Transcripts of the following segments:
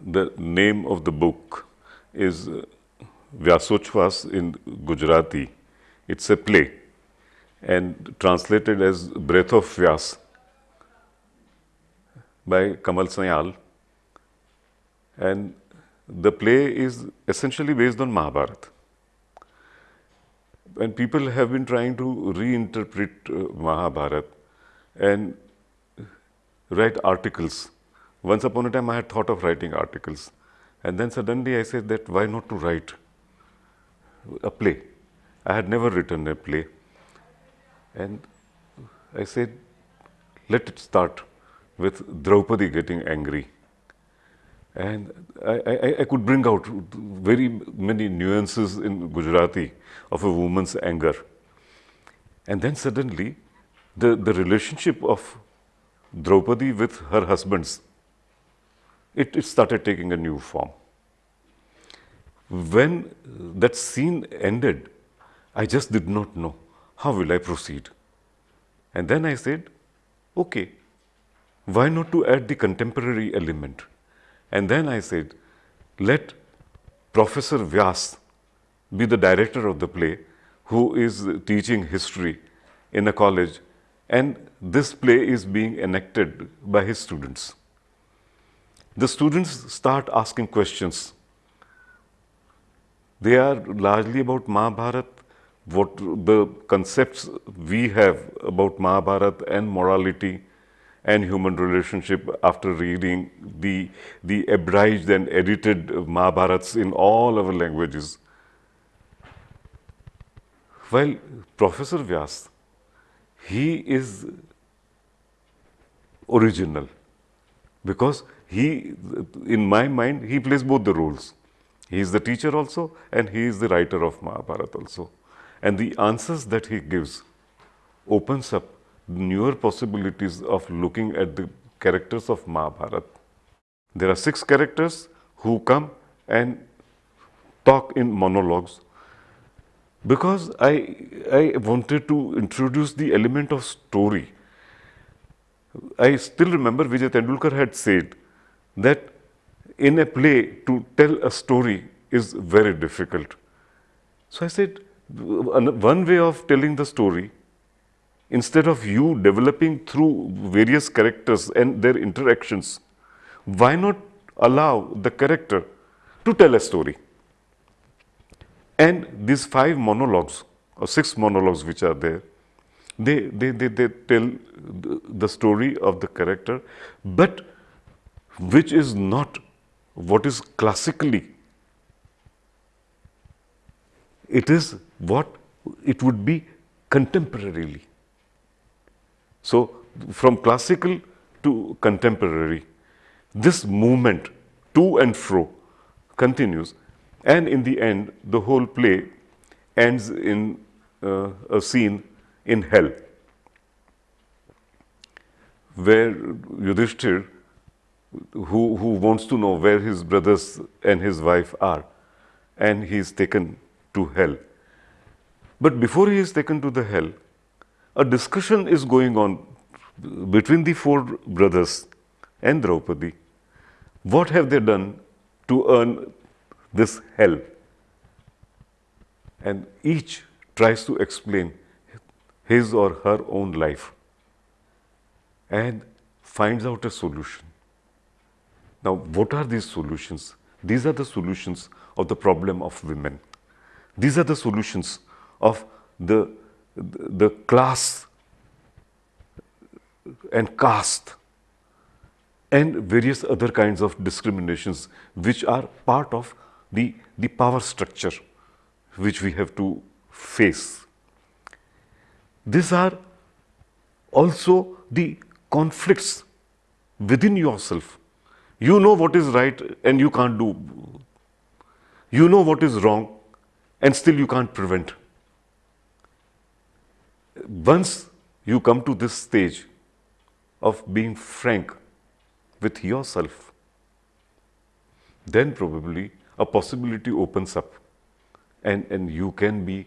the name of the book is uh, Vyasochvas in Gujarati. It's a play and translated as Breath of Vyas by Kamal Sanyal. And the play is essentially based on Mahabharata. And people have been trying to reinterpret uh, Mahabharata and write articles once upon a time I had thought of writing articles and then suddenly I said that why not to write a play. I had never written a play and I said let it start with Draupadi getting angry and I, I, I, could bring out very many nuances in Gujarati of a woman's anger. And then suddenly, the, the relationship of Draupadi with her husbands it, it started taking a new form. When that scene ended, I just did not know how will I proceed. And then I said, okay, why not to add the contemporary element? And then I said, let Professor Vyas be the director of the play who is teaching history in a college and this play is being enacted by his students the students start asking questions. They are largely about Mahabharata, what the concepts we have about Mahabharata and morality and human relationship after reading the, the abridged and edited Mahabharats in all our languages. Well, Professor Vyas, he is original because he, in my mind, he plays both the roles. He is the teacher also, and he is the writer of Mahabharata also. And the answers that he gives opens up newer possibilities of looking at the characters of Mahabharata. There are six characters who come and talk in monologues because I, I wanted to introduce the element of story. I still remember Vijay Tendulkar had said that in a play to tell a story is very difficult. So I said, one way of telling the story, instead of you developing through various characters and their interactions, why not allow the character to tell a story? And these five monologues or six monologues which are there, they, they, they, they tell the story of the character, but which is not what is classically. It is what it would be contemporarily. So, from classical to contemporary, this movement to and fro continues and in the end the whole play ends in uh, a scene in hell where Yudhishthir who, who wants to know where his brothers and his wife are. And he is taken to hell. But before he is taken to the hell, a discussion is going on between the four brothers and Draupadi. What have they done to earn this hell? And each tries to explain his or her own life and finds out a solution. Now, what are these solutions? These are the solutions of the problem of women. These are the solutions of the, the class and caste and various other kinds of discriminations which are part of the, the power structure which we have to face. These are also the conflicts within yourself you know what is right and you can't do. You know what is wrong and still you can't prevent. Once you come to this stage of being frank with yourself, then probably a possibility opens up and, and you can be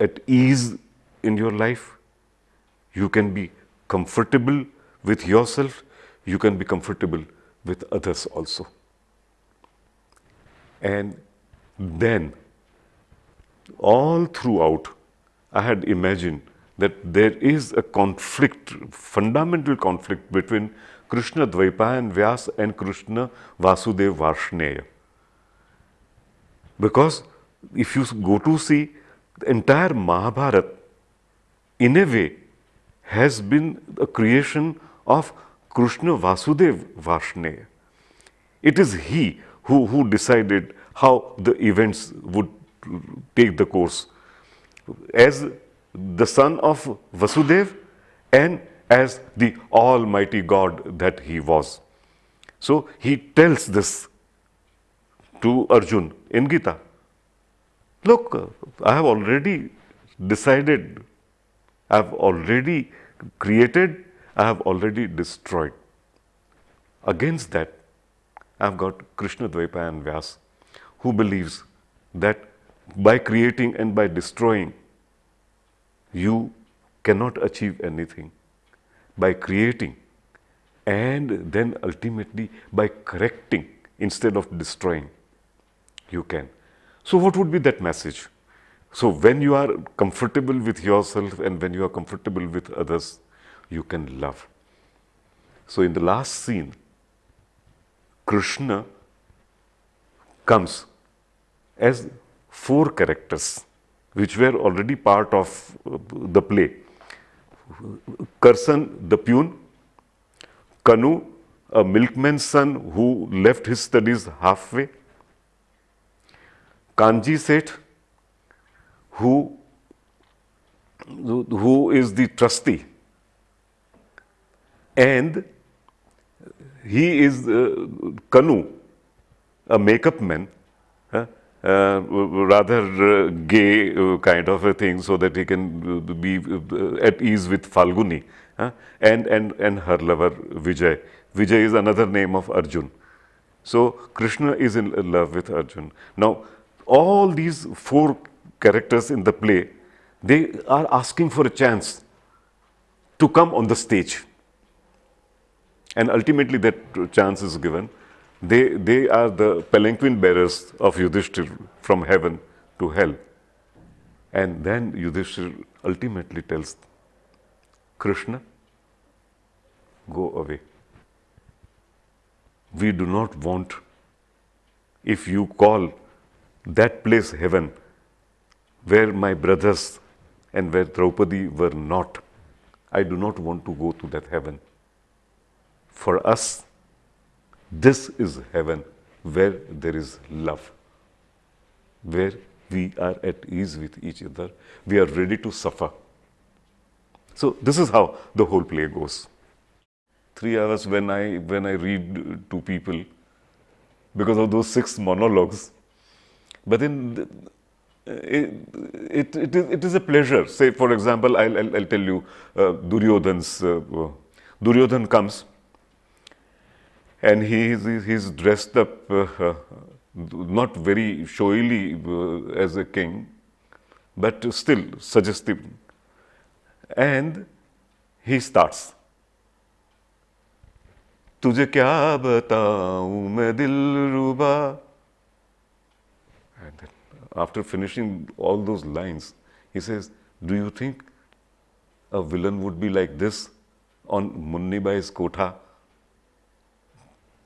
at ease in your life. You can be comfortable with yourself you can be comfortable with others also. And then, all throughout, I had imagined that there is a conflict, fundamental conflict between Krishna Dvaipayan Vyas and Krishna Vasudeva Varshneya. Because if you go to see the entire Mahabharata, in a way, has been a creation of Krishna Vasudev Vashne. It is he who, who decided how the events would take the course as the son of Vasudev and as the almighty God that he was. So he tells this to Arjun in Gita. Look, I have already decided, I have already created I have already destroyed. Against that, I have got Krishna Dvaipa and Vyas who believes that by creating and by destroying, you cannot achieve anything. By creating and then ultimately by correcting instead of destroying, you can. So, what would be that message? So, when you are comfortable with yourself and when you are comfortable with others, you can love. So, in the last scene, Krishna comes as four characters which were already part of uh, the play. Karsan, the pune, Kanu, a milkman's son who left his studies halfway, Kanji Seth, who, who is the trustee and he is uh, Kanu, a makeup man, huh? uh, rather uh, gay uh, kind of a thing so that he can uh, be uh, at ease with Falguni huh? and, and, and her lover Vijay. Vijay is another name of Arjun. So Krishna is in love with Arjun. Now all these four characters in the play, they are asking for a chance to come on the stage and ultimately that chance is given. They, they are the palanquin bearers of Yudhishthir from heaven to hell. And then Yudhishthir ultimately tells Krishna, go away. We do not want, if you call that place heaven, where my brothers and where Draupadi were not, I do not want to go to that heaven. For us, this is heaven where there is love, where we are at ease with each other, we are ready to suffer. So this is how the whole play goes. Three hours when I, when I read to people, because of those six monologues, but then it, it, it, is, it is a pleasure. Say, for example, I'll, I'll, I'll tell you uh, Duryodhan's, uh, uh Duryodhan comes and he is dressed up uh, uh, not very showily uh, as a king, but still suggestive. And he starts. तुझे क्या बताऊं मैं दिल and then after finishing all those lines he says do you think a villain would be like this on Munni Bai's Kotha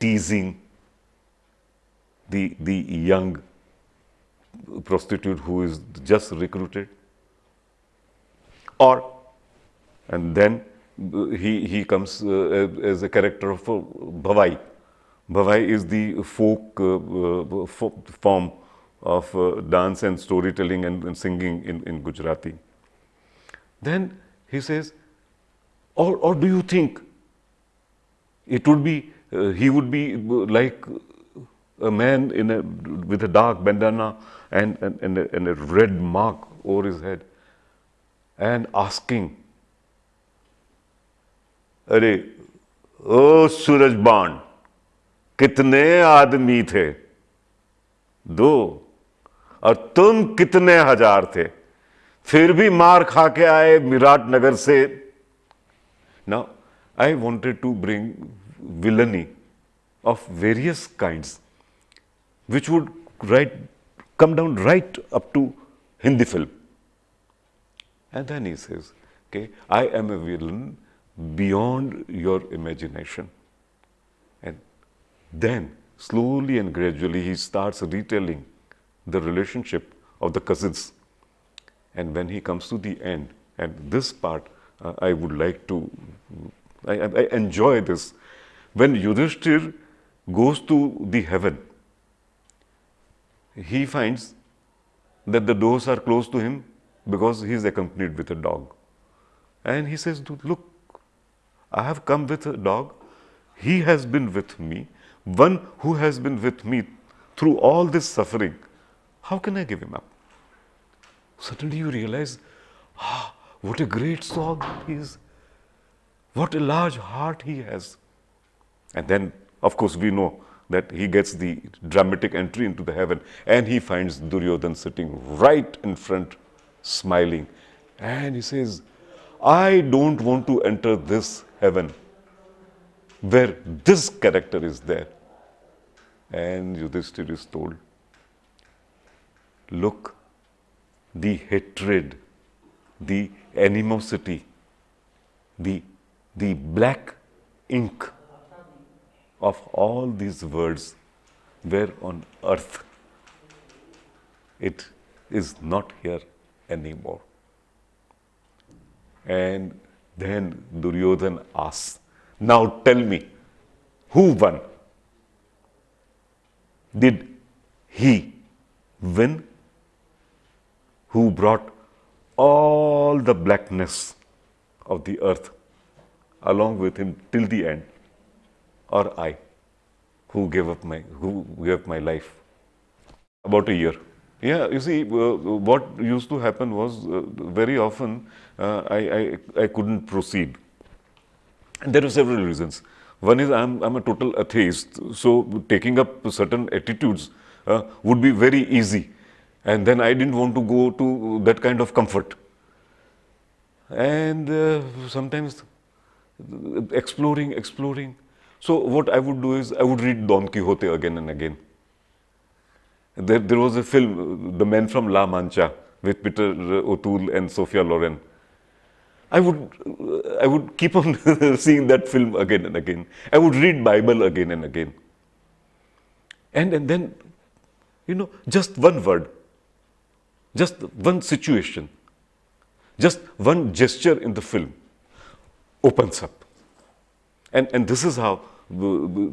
teasing the, the young prostitute who is just recruited or and then he, he comes uh, as a character of uh, Bhavai. Bhavai is the folk, uh, uh, folk form of uh, dance and storytelling and, and, singing in, in Gujarati. Then he says, or, or do you think it would be he would be like a man in a, with a dark bandana and, and, and, a, and a red mark over his head and asking, अरे ओ suraj ban kitne aadmi the do aur tum kitne hazar the फिर भी मार खा के आए विराट नगर से ना I wanted to bring villainy of various kinds, which would right, come down right up to Hindi film. And then he says, okay, I am a villain beyond your imagination. And then slowly and gradually he starts retelling the relationship of the cousins. And when he comes to the end, and this part uh, I would like to, I, I enjoy this when Yudhishthir goes to the heaven, he finds that the doors are closed to him because he is accompanied with a dog. And he says, Look, I have come with a dog. He has been with me, one who has been with me through all this suffering. How can I give him up? Suddenly you realize, ah, what a great soul he is. What a large heart he has. And then, of course, we know that he gets the dramatic entry into the heaven and he finds Duryodhan sitting right in front, smiling. And he says, I don't want to enter this heaven where this character is there. And Yudhishthir is told, look, the hatred, the animosity, the, the black ink of all these words where on earth. It is not here anymore. And then Duryodhan asks, Now tell me, who won? Did he win? Who brought all the blackness of the earth along with him till the end? or I who gave up my, who gave up my life about a year. Yeah, you see, uh, uh what used to happen was uh, very often uh, I, I, I, couldn't proceed. And there are several reasons. One is I'm, I'm a total atheist, so taking up certain attitudes uh, would be very easy. And then I didn't want to go to that kind of comfort. And uh, sometimes exploring, exploring, so what I would do is I would read Don Quixote again and again. There, there was a film, The Men from La Mancha, with Peter O'Toole and Sophia Loren. I would, I would keep on seeing that film again and again. I would read Bible again and again. And, and then, you know, just one word, just one situation, just one gesture in the film opens up. And, and this is how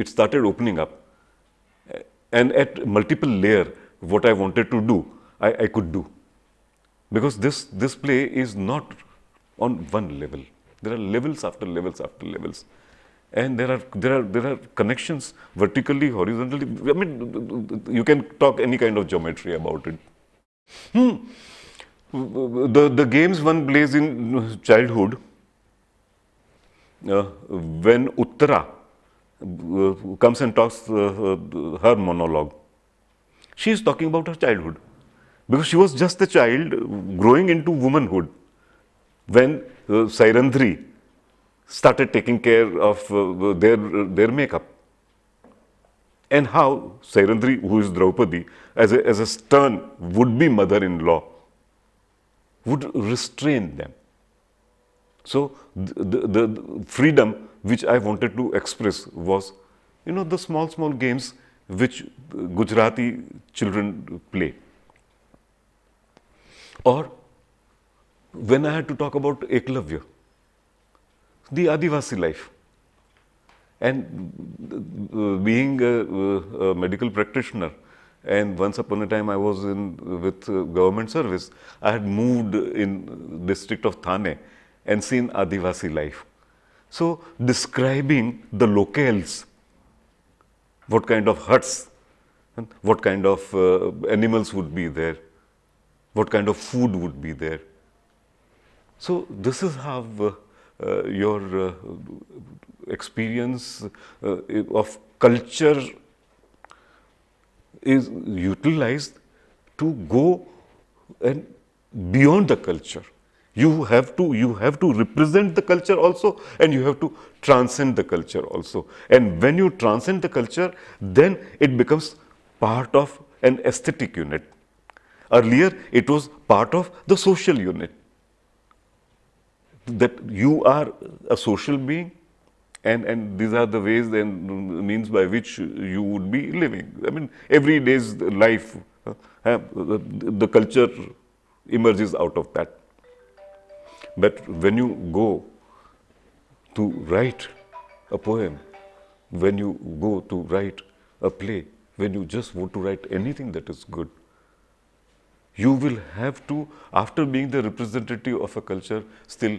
it started opening up. And at multiple layer, what I wanted to do, I, I could do. Because this, this play is not on one level. There are levels after levels after levels. And there are, there are, there are connections vertically, horizontally. I mean, you can talk any kind of geometry about it. Hmm. The, the games one plays in childhood, uh, when Uttara uh, comes and talks uh, her monologue, she is talking about her childhood because she was just a child growing into womanhood when uh, Sairandri started taking care of uh, their, uh, their makeup. And how Sairandri, who is Draupadi, as a, as a stern would-be mother-in-law, would restrain them. So, the, the, the freedom which I wanted to express was, you know, the small, small games which Gujarati children play. Or when I had to talk about Eklavya, the Adivasi life. And uh, being a, a, medical practitioner, and once upon a time I was in with uh, government service, I had moved in district of Thane and seen Adivasi life. So, describing the locales, what kind of huts, and what kind of uh, animals would be there, what kind of food would be there. So, this is how uh, uh, your uh, experience uh, of culture is utilized to go and beyond the culture. You have to, you have to represent the culture also and you have to transcend the culture also. And when you transcend the culture, then it becomes part of an aesthetic unit. Earlier, it was part of the social unit. That you are a social being and, and these are the ways and means by which you would be living. I mean, every day's life, uh, the culture emerges out of that. But when you go to write a poem, when you go to write a play, when you just want to write anything that is good, you will have to, after being the representative of a culture, still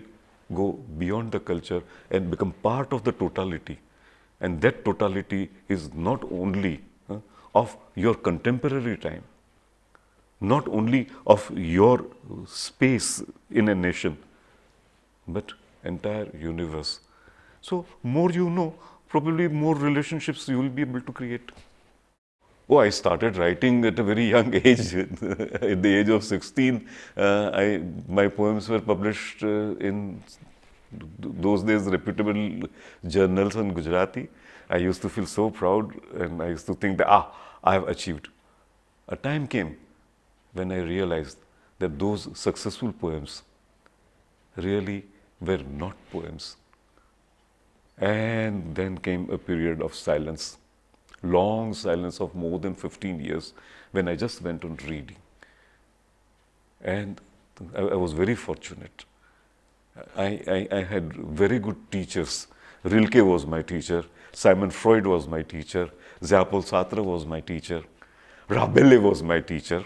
go beyond the culture and become part of the totality. And that totality is not only uh, of your contemporary time, not only of your space in a nation, but entire universe. So, more you know, probably more relationships you will be able to create. Oh, I started writing at a very young age. at the age of 16, uh, I, my poems were published uh, in those days reputable journals in Gujarati. I used to feel so proud and I used to think that, ah, I have achieved. A time came when I realized that those successful poems really were not poems. And then came a period of silence, long silence of more than 15 years, when I just went on reading. And I, I was very fortunate. I, I, I had very good teachers. Rilke was my teacher, Simon Freud was my teacher, Zapol Sartre was my teacher, Rabelais was my teacher.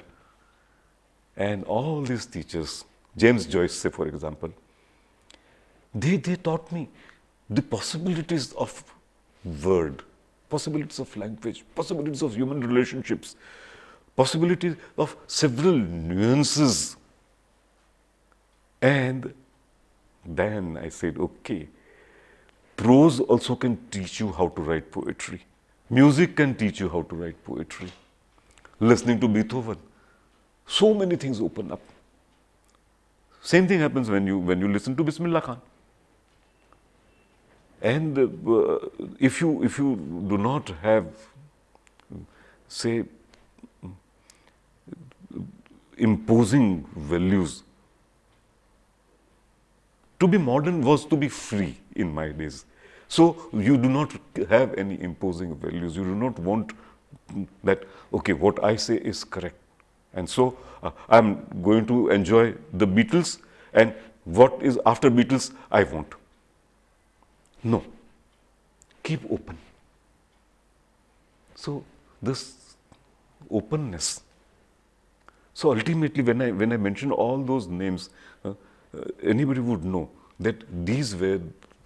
And all these teachers, James Joyce, say, for example, they, they taught me the possibilities of word, possibilities of language, possibilities of human relationships, possibilities of several nuances. And then I said, okay, prose also can teach you how to write poetry. Music can teach you how to write poetry. Listening to Beethoven, so many things open up. Same thing happens when you, when you listen to Bismillah Khan. And uh, if you if you do not have, say, imposing values, to be modern was to be free in my days. So you do not have any imposing values. You do not want that. Okay, what I say is correct. And so uh, I'm going to enjoy the Beatles, and what is after Beatles I want. No. Keep open. So, this openness. So, ultimately, when I, when I mention all those names, uh, uh, anybody would know that these were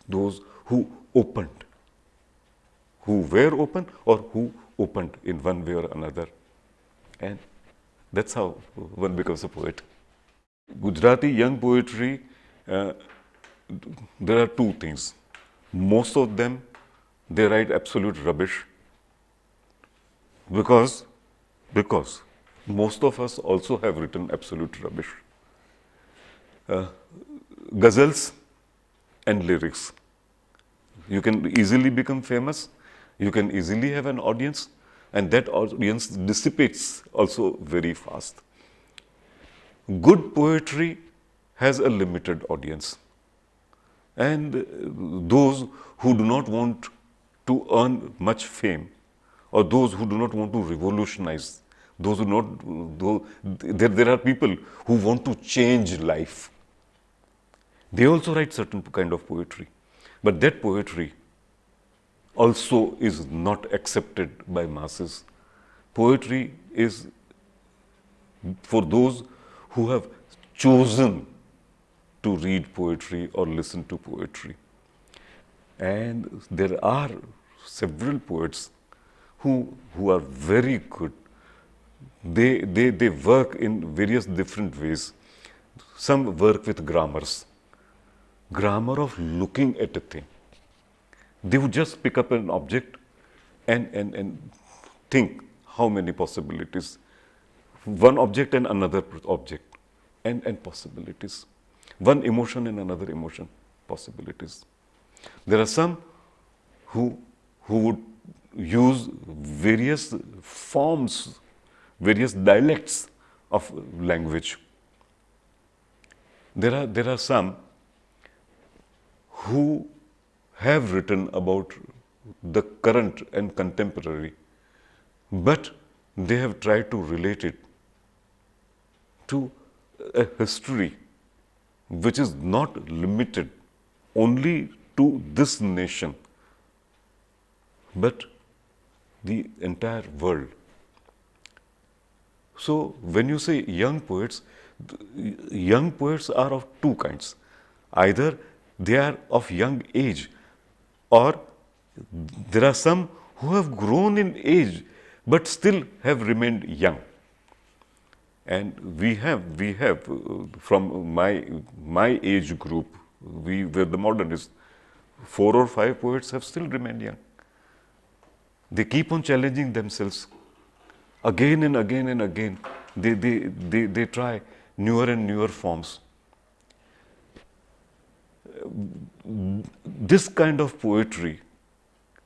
those who opened, who were open or who opened in one way or another. And that's how one becomes a poet. Gujarati young poetry, uh, there are two things most of them they write absolute rubbish because, because most of us also have written absolute rubbish. Uh, ghazals and lyrics. You can easily become famous, you can easily have an audience and that audience dissipates also very fast. Good poetry has a limited audience and uh, those who do not want to earn much fame or those who do not want to revolutionize, those who not, those, there, there are people who want to change life. They also write certain kind of poetry, but that poetry also is not accepted by masses. Poetry is for those who have chosen to read poetry or listen to poetry. And there are several poets who, who are very good. They, they, they work in various different ways. Some work with grammars, grammar of looking at a thing. They would just pick up an object and, and, and think how many possibilities, one object and another object, and, and possibilities one emotion and another emotion possibilities. There are some who, who would use various forms, various dialects of language. There are, there are some who have written about the current and contemporary, but they have tried to relate it to a history which is not limited only to this nation, but the entire world. So, when you say young poets, young poets are of two kinds. Either they are of young age or there are some who have grown in age but still have remained young. And we have, we have uh, from my, my age group, we were the modernists, four or five poets have still remained young. They keep on challenging themselves again and again and again. They, they, they, they try newer and newer forms. This kind of poetry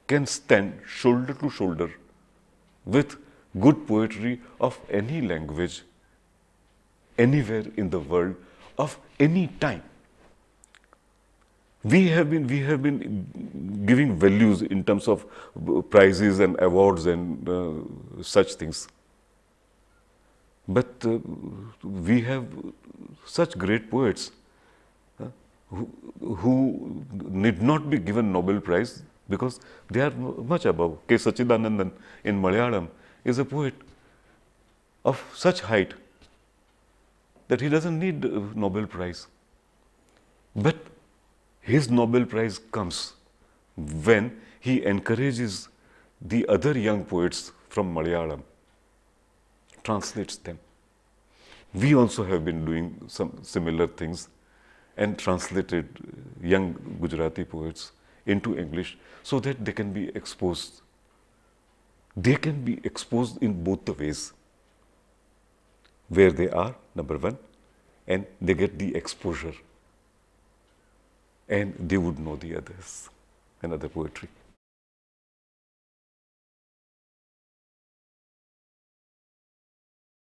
can stand shoulder to shoulder with good poetry of any language anywhere in the world of any time. We have been, we have been giving values in terms of prizes and awards and uh, such things. But uh, we have such great poets uh, who, who, need not be given Nobel Prize because they are much above. K. Sachidanandan in Malayalam is a poet of such height that he doesn't need Nobel Prize. But his Nobel Prize comes when he encourages the other young poets from Malayalam, translates them. We also have been doing some similar things and translated young Gujarati poets into English so that they can be exposed. They can be exposed in both the ways where they are number one, and they get the exposure and they would know the others and other poetry.